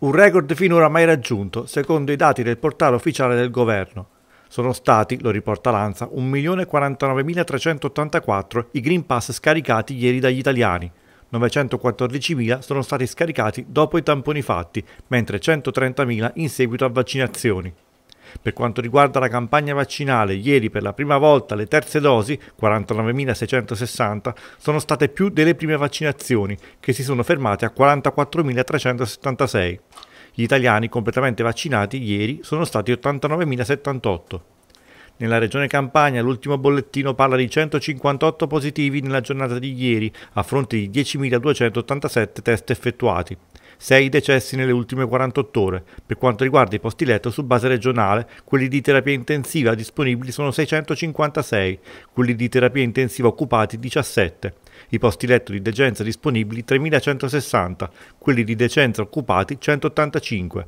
un record finora mai raggiunto secondo i dati del portale ufficiale del governo. Sono stati, lo riporta Lanza, 1.049.384 i Green Pass scaricati ieri dagli italiani. 914.000 sono stati scaricati dopo i tamponi fatti, mentre 130.000 in seguito a vaccinazioni. Per quanto riguarda la campagna vaccinale, ieri per la prima volta le terze dosi, 49.660, sono state più delle prime vaccinazioni, che si sono fermate a 44.376. Gli italiani completamente vaccinati ieri sono stati 89.078. Nella regione Campania l'ultimo bollettino parla di 158 positivi nella giornata di ieri, a fronte di 10.287 test effettuati. 6 decessi nelle ultime 48 ore. Per quanto riguarda i posti letto su base regionale, quelli di terapia intensiva disponibili sono 656, quelli di terapia intensiva occupati 17, i posti letto di degenza disponibili 3.160, quelli di decenza occupati 185.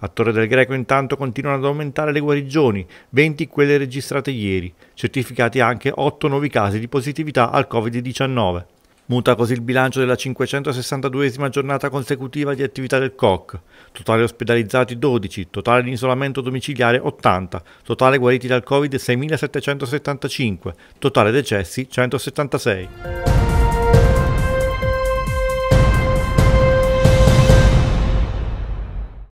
A Torre del Greco intanto continuano ad aumentare le guarigioni, 20 quelle registrate ieri, certificati anche 8 nuovi casi di positività al Covid-19. Muta così il bilancio della 562esima giornata consecutiva di attività del COC. Totale ospedalizzati 12, totale in isolamento domiciliare 80, totale guariti dal Covid 6.775, totale decessi 176.